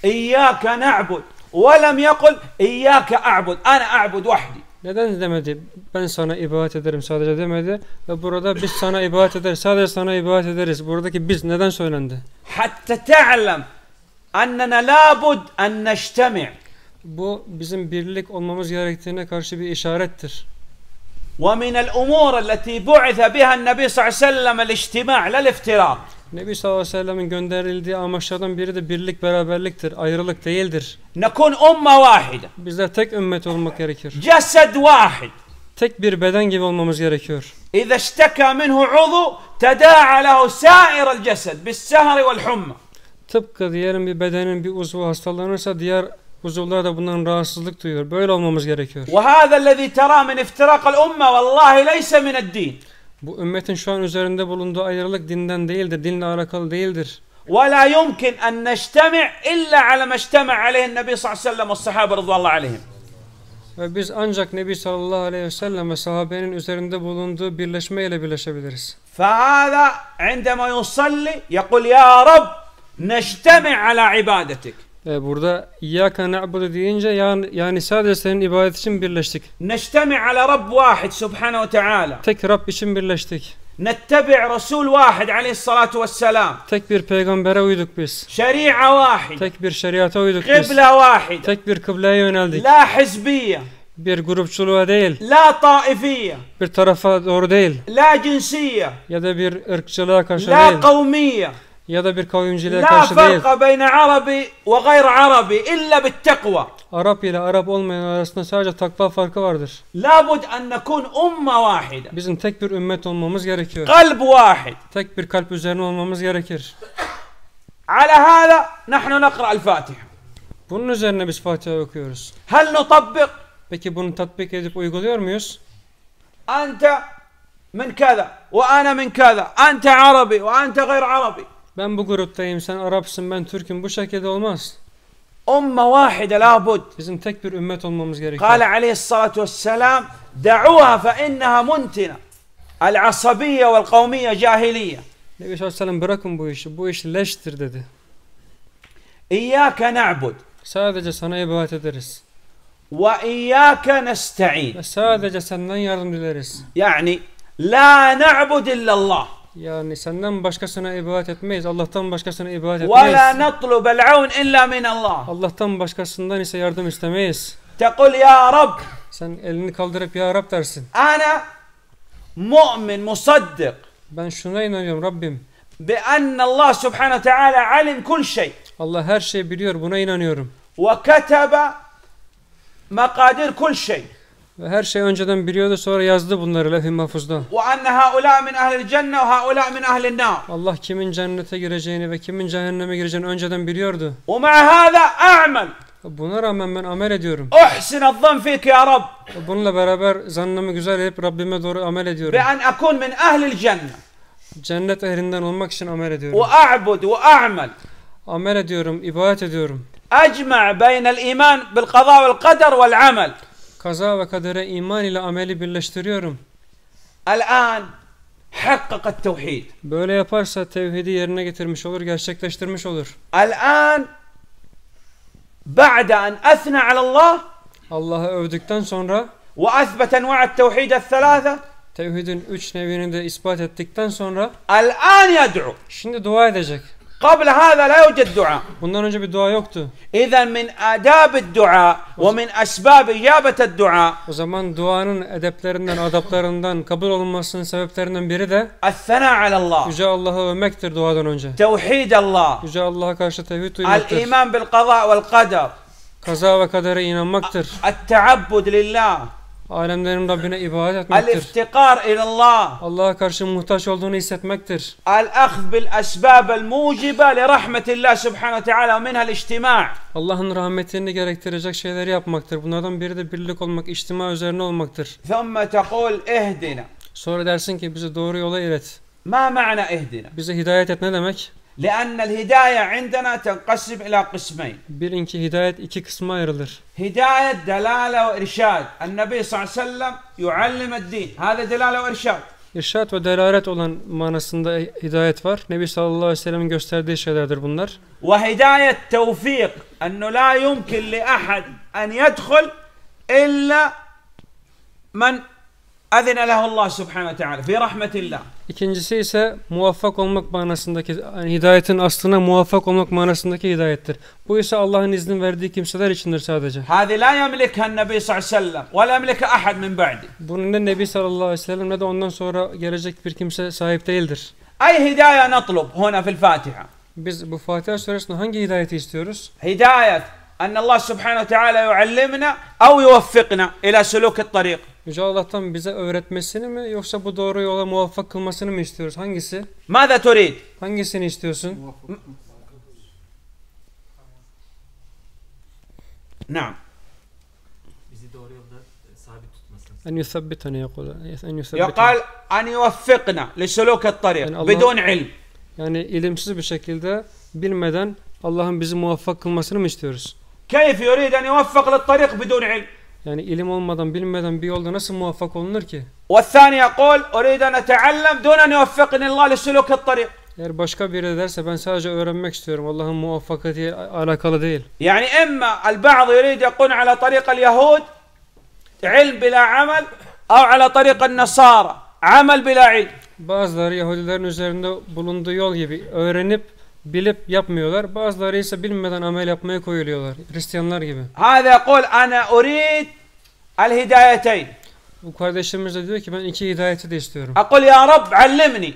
إياك نعبد ولم يقل إياك أعبد أنا أعبد وحدي Neden demedi? Ben sana ibadet ederim sadece demedi ve burada biz sana ibadet ederiz. Sadece sana ibadet ederiz. Buradaki biz neden söylendi? Hatta ta'lem annena labud en neştemi'. Bu bizim birlik olmamız gerektiğine karşı bir işarettir. ومن الأمور التي بعث بها النبي صلى الله عليه وسلم الاجتماع لا الافتراق Nebi sallallahu aleyhi ve sellemin gönderildiği amaçlardan biri de birlik beraberliktir, ayrılık değildir. Nekun umme vahide. Bizler tek ümmet olmak gerekir. Cesed vahid. Tek bir beden gibi olmamız gerekiyor. İza işteka minhu uzu teda'a lehu sa'irel cesed bis sehri vel humma. Tıpkı diyelim bir bedenin bir uzvu hastalanırsa diğer Huzurlar da bundan rahatsızlık duyuyor. Böyle olmamız gerekiyor. وَهَذَا الَّذ۪ي تَرَى مِنْ اِفْتِرَاقَ الْاُمَّةِ وَاللّٰهِ لَيْسَ مِنَ din. Bu ümmetin şu an üzerinde bulunduğu ayrılık dinden değildir, dinle alakalı değildir. ولا يمكن أن نجتمع إلا على ما اجتمع عليه النبي صلى الله عليه وسلم والصحابة رضوان الله عليهم. Ve biz ancak Nebi sallallahu aleyhi ve sellem ve sahabenin üzerinde bulunduğu birleşmeyle birleşebiliriz. فهذا عندما يصلي يقول يا رب نجتمع على عبادتك. E, burada İyyâke na'budu deyince yani, yani sadece senin ibadet için birleştik. Neştemi ala Rabb vahid subhanehu ve teala. Tek Rabb için birleştik. نتبع Rasul واحد عليه الصلاة والسلام tek bir peygambere uyduk biz شريعة واحد tek bir şeriata uyduk biz. biz واحد tek bir kıbleye yöneldik La حزبية bir grupçuluğa değil la taifiye bir tarafa doğru değil la cinsiye ya da bir ırkçılığa karşı la değil la kavmiye ya da bir kavimciliğe La karşı değil. La beyne arabi ve gayr arabi illa bittakva. Arap ile Arap olmayan arasında sadece takva farkı vardır. La bud en nekun umme vahide. Bizim tek bir ümmet olmamız gerekiyor. Kalb vahid. Tek bir kalp üzerine olmamız gerekir. Ala hala, nahnu nakra al Fatiha. Bunun üzerine biz Fatiha okuyoruz. Hel nutabbik. Peki bunu tatbik edip uyguluyor muyuz? Ente min kaza ve ana min kaza. Ente Arabi ve ente gayr Arabi. Ben bu gruptayım, sen Arapsın, ben Türk'üm. Bu şekilde olmaz. أمة واحدة لابد Bizim tek bir ümmet olmamız gerekiyor. قال عليه الصلاة والسلام دعوها فإنها منتنة العصبية والقومية جاهلية Nebi Aleyhisselam bırakın bu işi. Bu iş leştir dedi. إياك نعبد Sadece sana ibadet ederiz. وإياك نستعين Ve sadece senden yardım dileriz. Yani, لا نعبد إلا الله yani senden başkasına ibadet etmeyiz. Allah'tan başkasına ibadet etmeyiz. Ve la natlubel avn illa min Allah. Allah'tan başkasından ise yardım istemeyiz. Tekul ya Rab. Sen elini kaldırıp ya Rab dersin. Ana mu'min, musaddik. Ben şuna inanıyorum Rabbim. Be enne Allah subhanahu teala alim kul şey. Allah her şeyi biliyor buna inanıyorum. Ve ketebe makadir kul şey. Ve her şey önceden biliyordu sonra yazdı bunları lef-i mahfuzda. Allah kimin cennete gireceğini ve kimin cehenneme gireceğini önceden biliyordu. Buna rağmen ben amel ediyorum. Uhsin fik ya Rab. Bununla beraber zannımı güzel edip Rabbime doğru amel ediyorum. Bi akun min ahlil cennet. Cennet ehlinden olmak için amel ediyorum. Ve a'bud ve a'mel. Amel ediyorum, ibadet ediyorum. Ecma' beynel iman bil kaza vel kader vel amel kaza ve kadere iman ile ameli birleştiriyorum. الآن حقق tevhid. Böyle yaparsa tevhidi yerine getirmiş olur, gerçekleştirmiş olur. الآن بعد أن أثنى على الله Allah'ı övdükten sonra وأثبت أنواع التوحيد الثلاثة tevhidin üç nevini de ispat ettikten sonra الآن يدعو. Şimdi dua edecek. قبل هذا لا يوجد دعاء. Bundan önce bir dua yoktu. إذا من آداب الدعاء ومن أسباب إجابة الدعاء. O zaman duanın edeplerinden, adaplarından, kabul olunmasının sebeplerinden biri de الثناء على الله. Yüce Allah'ı övmektir duadan önce. توحيد الله. Yüce Allah'a karşı tevhid duymaktır. الإيمان بالقضاء والقدر. Kaza ve kadere inanmaktır. التعبد لله. Alemlerin Rabbine ibadet etmektir. El-iftikar ilallah. Allah'a karşı muhtaç olduğunu hissetmektir. al akhz bil-esbab el-mucibe li rahmetillah subhanahu teala minha el Allah'ın rahmetini gerektirecek şeyleri yapmaktır. Bunlardan biri de birlik olmak, içtima üzerine olmaktır. Thumma tekul ihdina. Sonra dersin ki bizi doğru yola ilet. Ma ma'na ihdina. Bize hidayet et ne demek? لأن الهداية عندنا تنقسم إلى قسمين. بيرين كي هداية إكي قسمة يرلر. هداية دلالة وإرشاد. النبي صلى الله عليه وسلم يعلم الدين. هذا دلالة وإرشاد. إرشاد ودلالة olan manasında هداية var. نبي صلى الله عليه وسلم gösterdiği şeylerdir bunlar. وهداية توفيق. أنه لا يمكن لأحد أن يدخل إلا من اَذِنَ لَهُ اللّٰهُ سُبْحَانَ وَتَعَالَى فِي رَحْمَةِ اللّٰهِ İkincisi ise muvaffak olmak manasındaki, yani hidayetin aslına muvaffak olmak manasındaki hidayettir. Bu ise Allah'ın izni verdiği kimseler içindir sadece. هَذِي لَا يَمْلِكَ النَّبِي صَلَّى سَلَّمْ وَلَا يَمْلِكَ أَحَدْ مِنْ بَعْدِ Bunu ne Nebi sallallahu aleyhi ve sellem ne de ondan sonra gelecek bir kimse sahip değildir. Ay هِدَايَ نَطْلُبْ هُنَا fil Fatiha. Biz bu Fatiha suresinde hangi hidayeti istiyoruz? Hidayet أن الله سبحانه وتعالى يعلمنا أو يوفقنا إلى سلوك الطريق. Yüce Allah'tan bize öğretmesini mi yoksa bu doğru yola muvaffak kılmasını mı istiyoruz? Hangisi? ماذا تريد? Hangisini istiyorsun? نعم. Bizi doğru yolda e, sabit tutmasını. En yusabbitana yakul. En yusabbitana. يقال أن يوفقنا لسلوك الطريق بدون علم. Yani ilimsiz bir şekilde bilmeden Allah'ın bizi muvaffak kılmasını mı istiyoruz? Keyf yurid en yuvaffak littarik bidun ilm. Yani ilim olmadan, bilmeden bir yolda nasıl muvaffak olunur ki? وَالثَّانِ يَقُولْ اُرِيدَ أَنْ أَتَعَلَّمْ دُونَ أَنْ يُوَفَّقِنِ اللّٰهِ لِسُلُوكِ الطَّرِيقِ Eğer başka biri derse ben sadece öğrenmek istiyorum. Allah'ın muvaffakati alakalı değil. Yani imma el-ba'd yurid yakun ala tariq el-yahud ilm bila amel au ala tariq el-nasara amel bila ilm. Bazıları Yahudilerin üzerinde bulunduğu yol gibi öğrenip bilip yapmıyorlar. Bazıları ise bilmeden amel yapmaya koyuluyorlar. Hristiyanlar gibi. Hâzâ kul ana urid el hidayeteyn. Bu kardeşimiz de diyor ki ben iki hidayeti de istiyorum. Akul ya Rab allimni.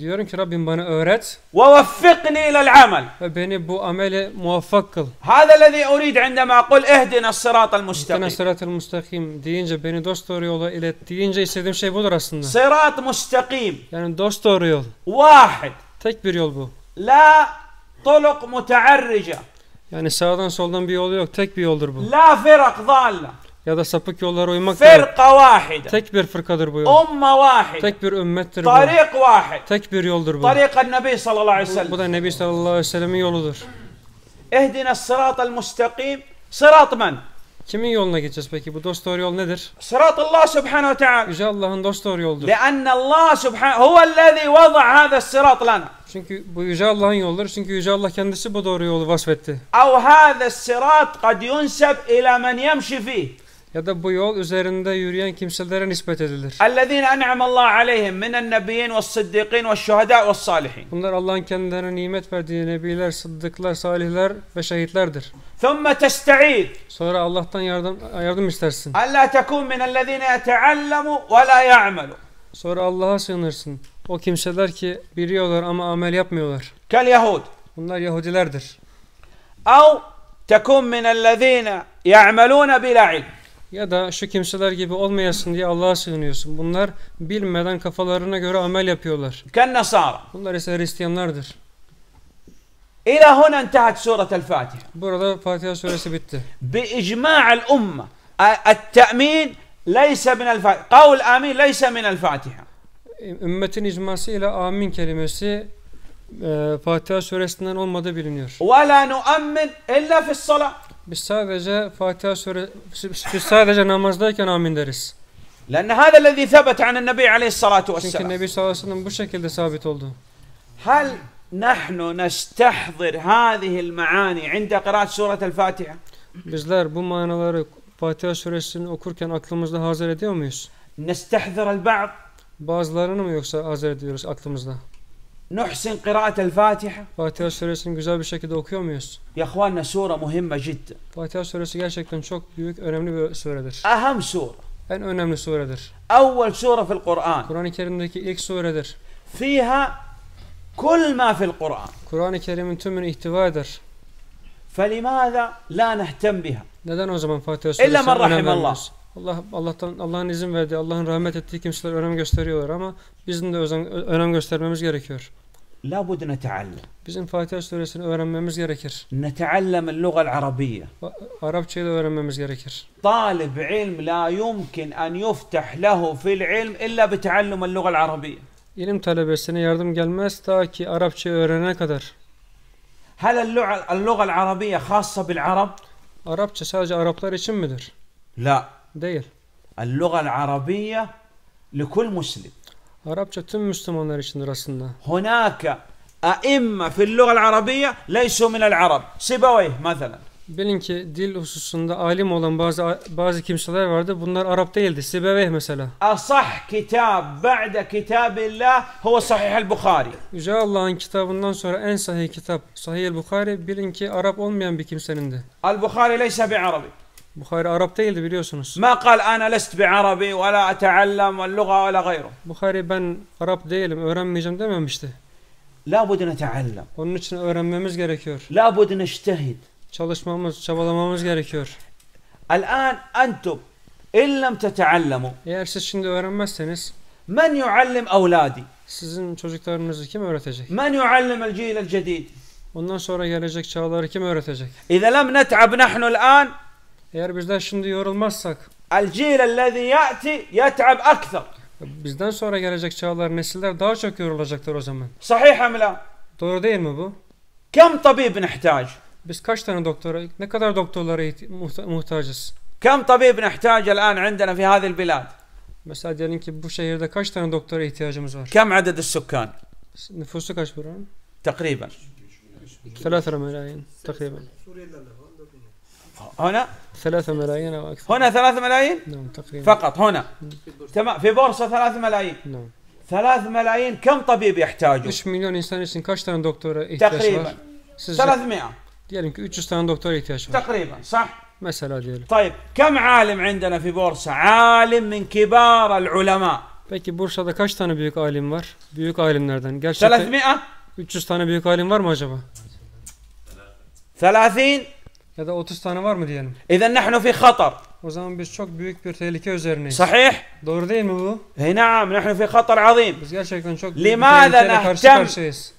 Diyorum ki Rabbim bana öğret. Ve veffikni ilel amel. Ve beni bu amele muvaffak kıl. Hâzâ lezî urid indemâ akul ehdina sıratel mustakim. Ehdina sıratel mustakim deyince beni dost doğru yola ilet deyince istediğim şey budur aslında. Sırat mustakim. Yani dost doğru yol. Vahid. Tek bir yol bu. La طرق متعرجة Yani sağdan soldan bir yol yok. Tek bir yoldur bu. La فرق zalla. ya da sapık yollara uymak Firka vahide. Tek bir fırkadır bu yol. Umme vahide. Tek bir ümmettir bu. Tarik vahid. Tek bir yoldur bu. Tarikan Nebi sallallahu aleyhi ve sellem. Bu da Nebi sallallahu aleyhi ve sellemin yoludur. Ehdine sıratel müstakim. Sırat men? Kimin yoluna gideceğiz peki? Bu dost doğru yol nedir? Sıratullah subhanahu teala. Yüce Allah'ın dost doğru yoldur. Lianna Allah subhanahu huvellezî vada'a Hada sırat lana. Çünkü bu yüce Allah'ın yolları. Çünkü yüce Allah kendisi bu doğru yolu vasfetti. Ev Hada sırat kad yunseb ila men yemşi fîh ya da bu yol üzerinde yürüyen kimselere nispet edilir. Allah اَلَّذ۪ينَ اَنْعَمَ اللّٰهُ عَلَيْهِمْ مِنَ النَّبِيِّينَ وَالصِّدِّقِينَ وَالشُّهَدَاء وَالصَّالِحِينَ Bunlar Allah'ın kendilerine nimet verdiği nebiler, sıddıklar, salihler ve şehitlerdir. Thumma تَسْتَعِيدُ Sonra Allah'tan yardım yardım istersin. اَلَّا min مِنَ الَّذ۪ينَ يَتَعَلَّمُوا وَلَا يَعْمَلُوا Sonra Allah'a sığınırsın. O kimseler ki biliyorlar ama amel yapmıyorlar. Kel Yahud. Bunlar Yahudilerdir. اَوْ تَكُونْ min الَّذ۪ينَ يَعْمَلُونَ بِلَا عِلْمٍ ya da şu kimseler gibi olmayasın diye Allah'a sığınıyorsun. Bunlar bilmeden kafalarına göre amel yapıyorlar. Bunlar ise Hristiyanlardır. İlâ huna entehat el Fatiha. Burada Fatiha suresi bitti. Bi icma'al umma. At-te'min leyse minel Fatiha. Kavl amin leyse minel Fatiha. Ümmetin icmasıyla amin kelimesi e, Fatiha suresinden olmadığı biliniyor. Ve la nu'ammin illa fissalah. Biz sadece Fatiha sure biz sadece namazdayken amin deriz. لأن هذا الذي ثبت عن النبي عليه الصلاة والسلام. Çünkü Nebi sallallahu aleyhi ve sellem bu şekilde sabit oldu. هل نحن نستحضر هذه المعاني عند قراءة سورة الفاتحة؟ Bizler bu manaları Fatiha suresini okurken aklımızda hazır ediyor muyuz? نستحضر البعض. Bazılarını mı yoksa hazır ediyoruz aklımızda? nuhsin kıraatel Fatiha. Fatiha suresini güzel bir şekilde okuyor muyuz? Yahvanna sure muhimme cidden. Fatiha suresi gerçekten çok büyük, önemli bir suredir. Aham sure. En önemli suredir. Evvel sure fil Kur'an. Kur'an-ı Kerim'deki ilk suredir. Fiha kul ma fil Kur'an. Kur'an-ı Kerim'in tümünü ihtiva eder. فَلِمَاذَا لَا نَهْتَمْ بِهَا Neden o zaman Fatiha suresi İlla men Allah. Allah Allah'tan Allah'ın izin verdiği, Allah'ın rahmet ettiği kimseler önem gösteriyorlar ama bizim de özen, önem göstermemiz gerekiyor. لابد نتعلم. بزن فاتح سورسن اورممز جيركر. نتعلم اللغة العربية. عربتش اورممز جيركر. طالب علم لا يمكن أن يفتح له في العلم إلا بتعلم اللغة العربية. İlim talebesine yardım gelmez ta ki Arapça öğrenene kadar. هل اللغة اللغة العربية خاصة بالعرب؟ Arapça sadece Araplar için midir? لا. Değil. اللغة العربية لكل مسلم. Arapça tüm Müslümanlar içindir aslında. Honaka aimma fil lugha al-arabiyye leysu min al-arab. Sibawayh mesela. Bilin ki dil hususunda alim olan bazı bazı kimseler vardı. Bunlar Arap değildi. Sibeveh mesela. Asah kitab ba'de kitabillah huwa sahih el-Bukhari. Yüce Allah'ın kitabından sonra en sahih kitap Sahih el-Bukhari. Bilin ki Arap olmayan bir kimsenindi. El-Bukhari leyse bi Arabi. Bukhari Arap değildi biliyorsunuz. Ma kal ana lest bi arabi ve la etaallam ve luga ve la gayru. Bukhari ben Arap değilim öğrenmeyeceğim dememişti. La bud netaallam. Onun için öğrenmemiz gerekiyor. La bud neştehid. Çalışmamız, çabalamamız gerekiyor. Al'an entum in lem tetaallamu. Eğer siz şimdi öğrenmezseniz men yuallim evladi. Sizin çocuklarınızı kim öğretecek? Men yuallim el cil el cedid. Ondan sonra gelecek çağları kim öğretecek? İza lem net'ab nahnu al'an Eğer bizden şimdi yorulmazsak الجيل الذي يأتي يتعب أكثر Bizden sonra gelecek çağlar, nesiller daha çok yorulacaktır o zaman. صحيح أم لا؟ Doğru değil mi bu? كم طبيب نحتاج؟ Biz kaç tane doktora, ne kadar doktorlara muhta muhtacız? كم طبيب نحتاج الآن عندنا في هذه البلاد؟ Mesela diyelim ki bu şehirde kaç tane doktora ihtiyacımız var? كم عدد السكان؟ Nüfusu kaç buranın? تقريبا 3 ملايين تقريبا هنا ثلاثة ملايين أو أكثر هنا ثلاثة ملايين؟ نعم تقريبا فقط هنا نعم. تمام في بورصة ثلاثة ملايين نعم ثلاث ملايين كم طبيب يحتاجوا؟ مش مليون إنسان يسين كاشتان دكتور تقريبا ثلاثمائة ديال يمكن يوتشستان دكتور تقريبا صح؟ مسألة ديال طيب كم عالم عندنا في بورصة؟ عالم من كبار العلماء Peki Bursa'da kaç tane büyük alim var? Büyük alimlerden. Gerçekten 300 tane büyük alim var mı acaba? 30 Ya da 30 tane var mı diyelim? İzen nahnu fi khatar. O zaman biz çok büyük bir tehlike üzerineyiz. Sahih. Doğru değil mi bu? He naam nahnu fi khatar azim. Biz gerçekten çok büyük bir tehlikeyle karşı karşıyayız.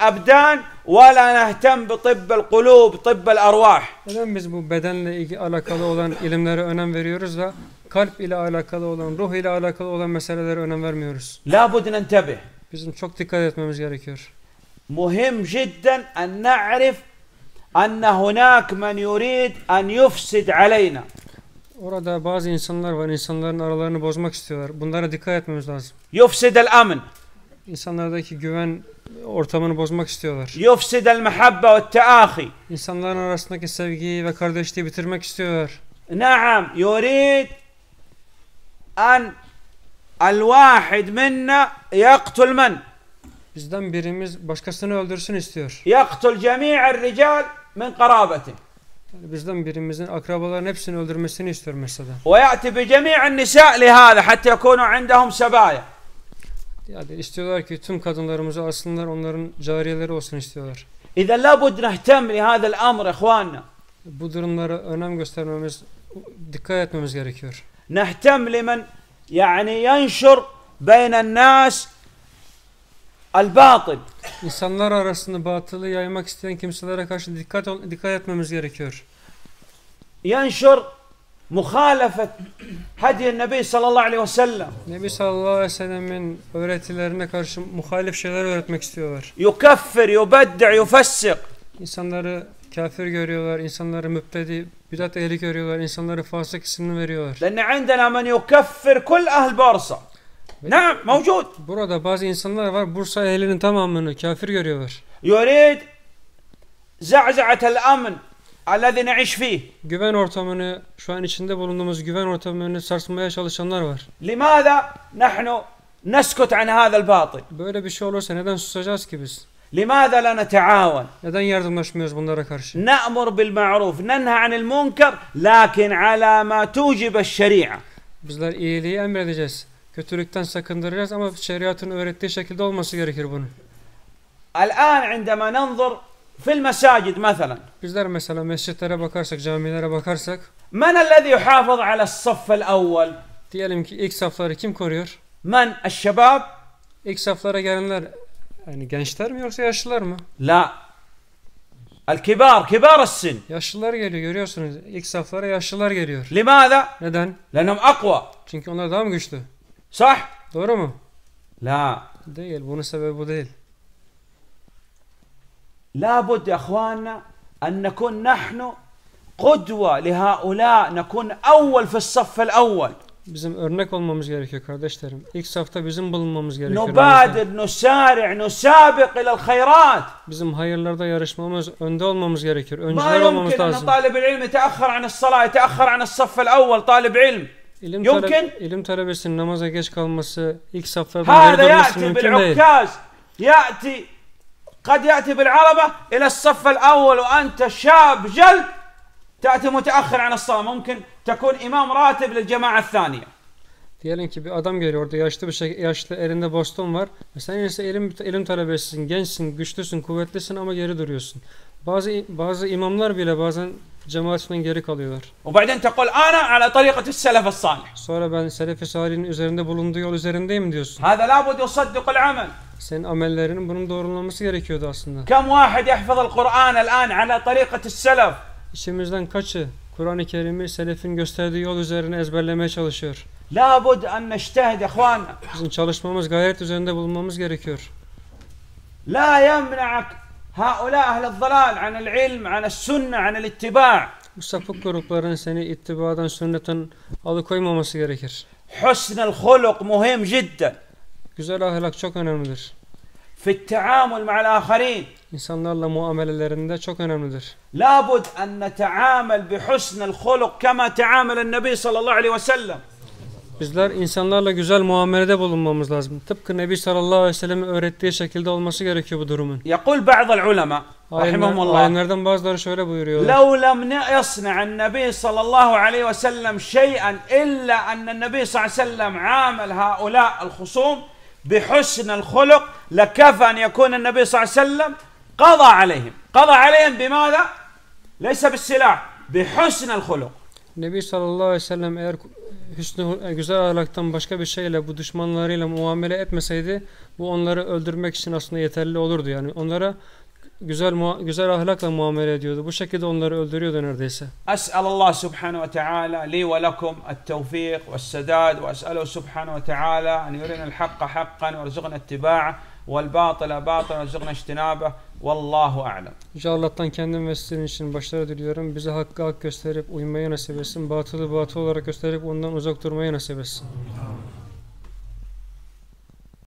abdan ve la nehtem bi tibbel kulub, tibbel arvah. Neden biz bu bedenle alakalı olan ilimlere önem veriyoruz da kalp ile alakalı olan, ruh ile alakalı olan meselelere önem vermiyoruz? La budun entebih. Bizim çok dikkat etmemiz gerekiyor. Muhim cidden en na'rif أن هناك من يريد أن يفسد علينا Orada bazı insanlar var. insanların aralarını bozmak istiyorlar. Bunlara dikkat etmemiz lazım. يفسد الأمن İnsanlardaki güven ortamını bozmak istiyorlar. يفسد ve والتآخي İnsanların arasındaki sevgiyi ve kardeşliği bitirmek istiyorlar. نعم يريد أن الواحد منا يقتل من Bizden birimiz başkasını öldürsün istiyor. يقتل جميع الرجال min karabetin. Yani bizden birimizin akrabaların hepsini öldürmesini istiyor mesela. Ve ya'ti bi cemi'in nisa li hâzâ hatta yekûnû indehum sebâya. Yani istiyorlar ki tüm kadınlarımızı alsınlar onların cariyeleri olsun istiyorlar. İzen la bud nehtem li hâzel amr ihvânna. Bu durumlara önem göstermemiz, dikkat etmemiz gerekiyor. Nehtem limen yani yenşur beyne'n nas el batıl. İnsanlar arasında batılı yaymak isteyen kimselere karşı dikkat ol, dikkat etmemiz gerekiyor. Yanşur muhalefet hadiyen Nebi sallallahu aleyhi ve sellem. Nebi sallallahu aleyhi ve sellemin öğretilerine karşı muhalif şeyler öğretmek istiyorlar. Yukeffir, yubeddi, yufessik. İnsanları kafir görüyorlar, insanları müptedi, bidat ehli görüyorlar, insanları fasık isimli veriyorlar. Lenne indena men yukeffir kul ahl borsa. Ne mevcut? Burada bazı insanlar var Bursa ehlinin tamamını kafir görüyorlar. Yurid za'za'atel amn alladhi ne'iş fih. Güven ortamını şu an içinde bulunduğumuz güven ortamını sarsmaya çalışanlar var. Limada nahnu neskut an hada'l batil. Böyle bir şey olursa neden susacağız ki biz? لماذا لا نتعاون؟ Neden yardımlaşmıyoruz bunlara karşı? نأمر بالمعروف ننهى عن المنكر لكن على ما توجب الشريعة. Bizler iyiliği emredeceğiz kötülükten sakındıracağız ama şeriatın öğrettiği şekilde olması gerekir bunun. الآن عندما ننظر في المساجد مثلا Bizler mesela mescitlere bakarsak, camilere bakarsak من الذي يحافظ على الصف الأول diyelim ki ilk safları kim koruyor? من الشباب İlk saflara gelenler yani gençler mi yoksa yaşlılar mı? لا الكبار كبار السن Yaşlılar geliyor görüyorsunuz. İlk saflara yaşlılar geliyor. لماذا؟ Neden? لأنهم أقوى Çünkü onlar daha mı güçlü? صح دورما لا دي البونس بوديل لابد يا اخواننا ان نكون نحن قدوة لهؤلاء نكون أول في الصف الأول. Bizim örnek olmamız gerekiyor kardeşlerim. İlk safta bizim bulunmamız gerekiyor. Nubadir, nusari, nusabiq ilal hayrat. Bizim hayırlarda yarışmamız, önde olmamız gerekiyor. Öncüler olmamız lazım. Ma yumkin en talib ilmi teakhar an salat, teakhar an saff el awwal talib ilm. İlim يمكن tara, ilim talebesinin namaza geç kalması ilk saflardan geri dönmesi mümkün değil. يأتي قد يأتي بالعربة إلى الصف الأول وأنت شاب جل تأتي متأخر عن الصلاة ممكن تكون إمام راتب للجماعة الثانية Diyelim ki bir adam geliyor orada yaşlı bir şey, yaşlı elinde boston var. Ve sen ise ilim, ilim talebesisin, gençsin, güçlüsün, kuvvetlisin ama geri duruyorsun. Bazı bazı imamlar bile bazen cemaatten geri kalıyorlar. وبعدين تقول أنا على طريقة السلف الصالح. Sonra ben selef-i salihin üzerinde bulunduğu yol üzerindeyim diyorsun. هذا لابد يصدق العمل. Senin amellerinin bunun doğrulanması gerekiyordu aslında. كم واحد يحفظ القرآن الآن على طريقة السلف؟ İşimizden kaçı Kur'an-ı Kerim'i selefin gösterdiği yol üzerine ezberlemeye çalışıyor. لابد أن نجتهد إخواننا. Bizim çalışmamız gayret üzerinde bulunmamız gerekiyor. لا يمنعك هؤلاء أهل الضلال عن العلم عن السنة عن الاتباع sapık grupların seni ittibadan sünnetten alıkoymaması gerekir. حسن الخلق مهم جدا. Güzel ahlak çok önemlidir. في التعامل مع الآخرين. İnsanlarla muamelelerinde çok önemlidir. لابد أن نتعامل بحسن الخلق كما تعامل النبي صلى الله عليه وسلم. bizler insanlarla güzel muamelede bulunmamız lazım. Tıpkı Nebi sallallahu aleyhi ve sellem'in öğrettiği şekilde olması gerekiyor bu durumun. Yaqul ba'dal ulema rahimehumullah. Alimlerden bazıları şöyle buyuruyor. buyuruyorlar. لو لم يصنع النبي صلى الله عليه وسلم شيئا إلا أن النبي صلى الله عليه وسلم عامل هؤلاء الخصوم بحسن الخلق لكفى أن يكون النبي صلى الله عليه qada aleyhim." عليهم قضى عليهم بماذا؟ ليس بالسلاح بحسن huluk. Nebi sallallahu aleyhi ve sellem eğer hüsnü, e, güzel ahlaktan başka bir şeyle bu düşmanlarıyla muamele etmeseydi bu onları öldürmek için aslında yeterli olurdu. Yani onlara güzel güzel ahlakla muamele ediyordu. Bu şekilde onları öldürüyordu neredeyse. Es'al Allah subhanahu ve taala li ve lekum et-tevfik ve's-sedad ve es'alu subhanahu ve taala an en yurina'l hakka hakkan ve erzukna ittiba'ahu Vel batile batile zıgna iştinabe. Vallahu alem. Yüce Allah'tan kendim ve sizin için başlara diliyorum. Bize hakkı hak gösterip uymayı nasip etsin. Batılı batı olarak gösterip ondan uzak durmayı nasip etsin. Amin.